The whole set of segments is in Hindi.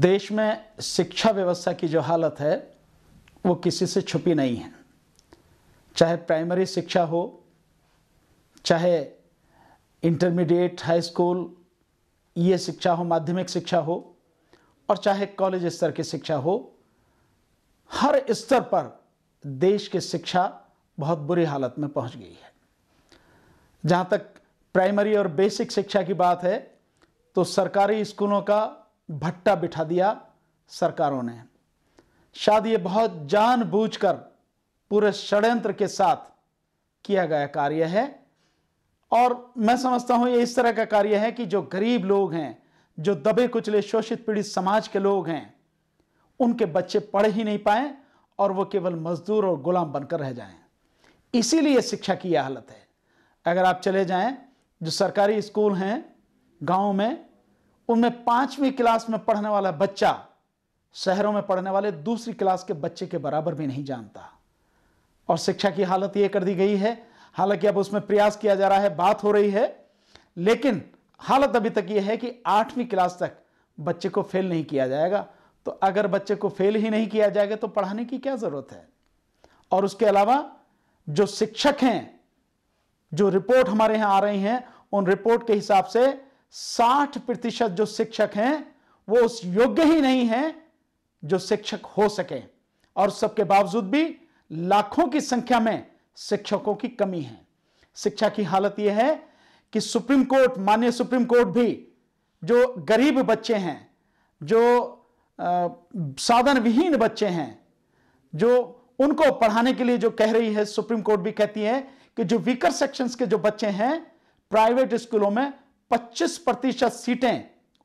देश में शिक्षा व्यवस्था की जो हालत है वो किसी से छुपी नहीं है चाहे प्राइमरी शिक्षा हो चाहे इंटरमीडिएट हाई स्कूल ये शिक्षा हो माध्यमिक शिक्षा हो और चाहे कॉलेज स्तर की शिक्षा हो हर स्तर पर देश की शिक्षा बहुत बुरी हालत में पहुंच गई है जहाँ तक प्राइमरी और बेसिक शिक्षा की बात है तो सरकारी स्कूलों का भट्टा बिठा दिया सरकारों ने शायद ये बहुत जानबूझकर पूरे षड्यंत्र के साथ किया गया कार्य है और मैं समझता हूं ये इस तरह का कार्य है कि जो गरीब लोग हैं जो दबे कुचले शोषित पीड़ित समाज के लोग हैं उनके बच्चे पढ़ ही नहीं पाए और वो केवल मजदूर और गुलाम बनकर रह जाएं इसीलिए शिक्षा की यह हालत है अगर आप चले जाएं जो सरकारी स्कूल हैं गांव में उनमें पांचवी क्लास में पढ़ने वाला बच्चा शहरों में पढ़ने वाले दूसरी क्लास के बच्चे के बराबर भी नहीं जानता और शिक्षा की हालत यह कर दी गई है हालांकि अब उसमें प्रयास किया जा रहा है बात हो रही है लेकिन हालत अभी तक यह है कि आठवीं क्लास तक बच्चे को फेल नहीं किया जाएगा तो अगर बच्चे को फेल ही नहीं किया जाएगा तो पढ़ाने की क्या जरूरत है और उसके अलावा जो शिक्षक हैं जो रिपोर्ट हमारे यहां आ रही हैं उन रिपोर्ट के हिसाब से साठ प्रतिशत जो शिक्षक हैं वो उस योग्य ही नहीं हैं जो शिक्षक हो सके और सबके बावजूद भी लाखों की संख्या में शिक्षकों की कमी है शिक्षा की हालत यह है कि सुप्रीम कोर्ट माननीय सुप्रीम कोर्ट भी जो गरीब बच्चे हैं जो साधन विहीन बच्चे हैं जो उनको पढ़ाने के लिए जो कह रही है सुप्रीम कोर्ट भी कहती है कि जो वीकर सेक्शंस के जो बच्चे हैं प्राइवेट स्कूलों में 25 प्रतिशत सीटें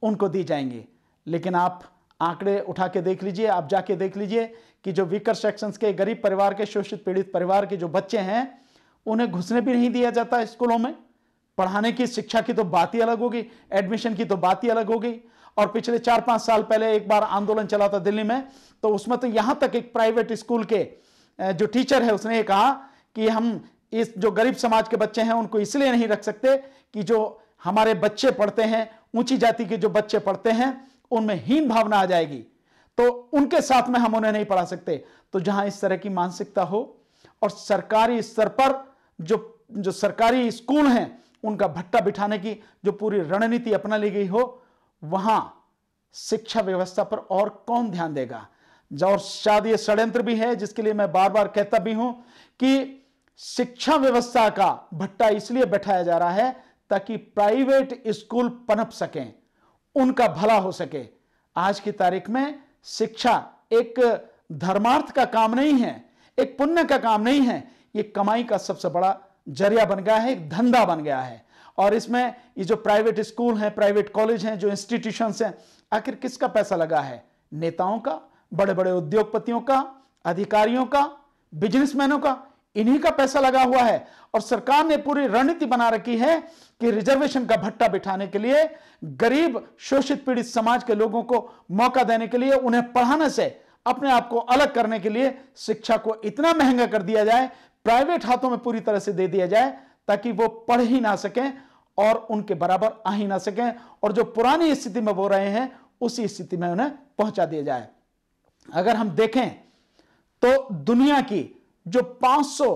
उनको दी जाएंगी लेकिन आप आंकड़े उठा के देख लीजिए आप जाके देख लीजिए कि जो वीकर सेक्शंस के गरीब परिवार के शोषित पीड़ित परिवार के जो बच्चे हैं उन्हें घुसने भी नहीं दिया जाता स्कूलों में पढ़ाने की शिक्षा की तो बात ही अलग होगी एडमिशन की तो बात ही अलग होगी और पिछले चार पांच साल पहले एक बार आंदोलन चला था दिल्ली में तो उसमें तो यहां तक एक प्राइवेट स्कूल के जो टीचर है उसने ये कहा कि हम इस जो गरीब समाज के बच्चे हैं उनको इसलिए नहीं रख सकते कि जो हमारे बच्चे पढ़ते हैं ऊंची जाति के जो बच्चे पढ़ते हैं उनमें हीन भावना आ जाएगी तो उनके साथ में हम उन्हें नहीं पढ़ा सकते तो जहां इस तरह की मानसिकता हो और सरकारी स्तर पर जो जो सरकारी स्कूल हैं उनका भट्टा बिठाने की जो पूरी रणनीति अपना ली गई हो वहां शिक्षा व्यवस्था पर और कौन ध्यान देगा और शायद यह षड्यंत्र भी है जिसके लिए मैं बार बार कहता भी हूं कि शिक्षा व्यवस्था का भट्टा इसलिए बैठाया जा रहा है ताकि प्राइवेट स्कूल पनप सकें उनका भला हो सके आज की तारीख में शिक्षा एक धर्मार्थ का काम नहीं है एक पुण्य का काम नहीं है ये कमाई का सबसे बड़ा जरिया बन गया है एक धंधा बन गया है और इसमें ये जो प्राइवेट स्कूल हैं प्राइवेट कॉलेज हैं जो इंस्टीट्यूशन हैं आखिर किसका पैसा लगा है नेताओं का बड़े बड़े उद्योगपतियों का अधिकारियों का बिजनेसमैनों का इन्हीं का पैसा लगा हुआ है और सरकार ने पूरी रणनीति बना रखी है कि रिजर्वेशन का भट्टा बिठाने के लिए गरीब शोषित पीड़ित समाज के लोगों को मौका देने के लिए उन्हें पढ़ाने से अपने आप को अलग करने के लिए शिक्षा को इतना महंगा कर दिया जाए प्राइवेट हाथों में पूरी तरह से दे दिया जाए ताकि वो पढ़ ही ना सकें और उनके बराबर आ ही ना सकें और जो पुरानी स्थिति में वो रहे हैं उसी स्थिति में उन्हें पहुंचा दिया जाए अगर हम देखें तो दुनिया की जो 500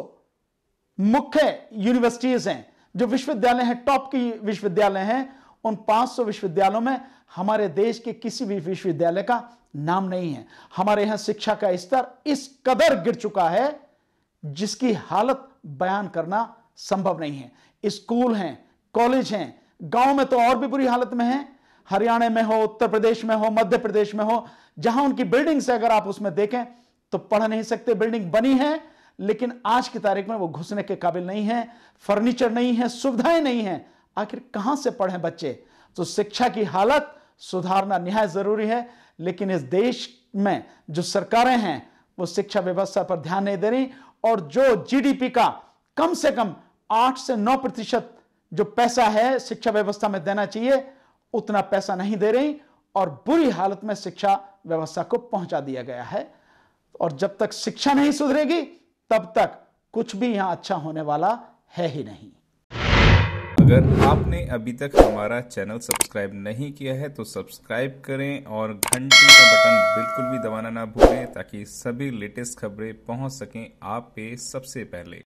मुख्य यूनिवर्सिटीज हैं जो विश्वविद्यालय हैं टॉप की विश्वविद्यालय हैं उन 500 विश्वविद्यालयों में हमारे देश के किसी भी विश्वविद्यालय का नाम नहीं है हमारे यहां शिक्षा का स्तर इस कदर गिर चुका है जिसकी हालत बयान करना संभव नहीं है स्कूल हैं कॉलेज हैं गांव में तो और भी बुरी हालत में है हरियाणा में हो उत्तर प्रदेश में हो मध्य प्रदेश में हो जहां उनकी बिल्डिंग्स अगर आप उसमें देखें तो पढ़ नहीं सकते बिल्डिंग बनी है लेकिन आज की तारीख में वो घुसने के काबिल नहीं है फर्नीचर नहीं है सुविधाएं नहीं है आखिर कहां से पढ़े बच्चे तो शिक्षा की हालत सुधारना निहाय जरूरी है लेकिन इस देश में जो सरकारें हैं वो शिक्षा व्यवस्था पर ध्यान नहीं दे रही और जो जीडीपी का कम से कम आठ से नौ प्रतिशत जो पैसा है शिक्षा व्यवस्था में देना चाहिए उतना पैसा नहीं दे रही और बुरी हालत में शिक्षा व्यवस्था को पहुंचा दिया गया है और जब तक शिक्षा नहीं सुधरेगी तब तक कुछ भी यहाँ अच्छा होने वाला है ही नहीं अगर आपने अभी तक हमारा चैनल सब्सक्राइब नहीं किया है तो सब्सक्राइब करें और घंटी का बटन बिल्कुल भी दबाना ना भूलें ताकि सभी लेटेस्ट खबरें पहुंच सकें आप पे सबसे पहले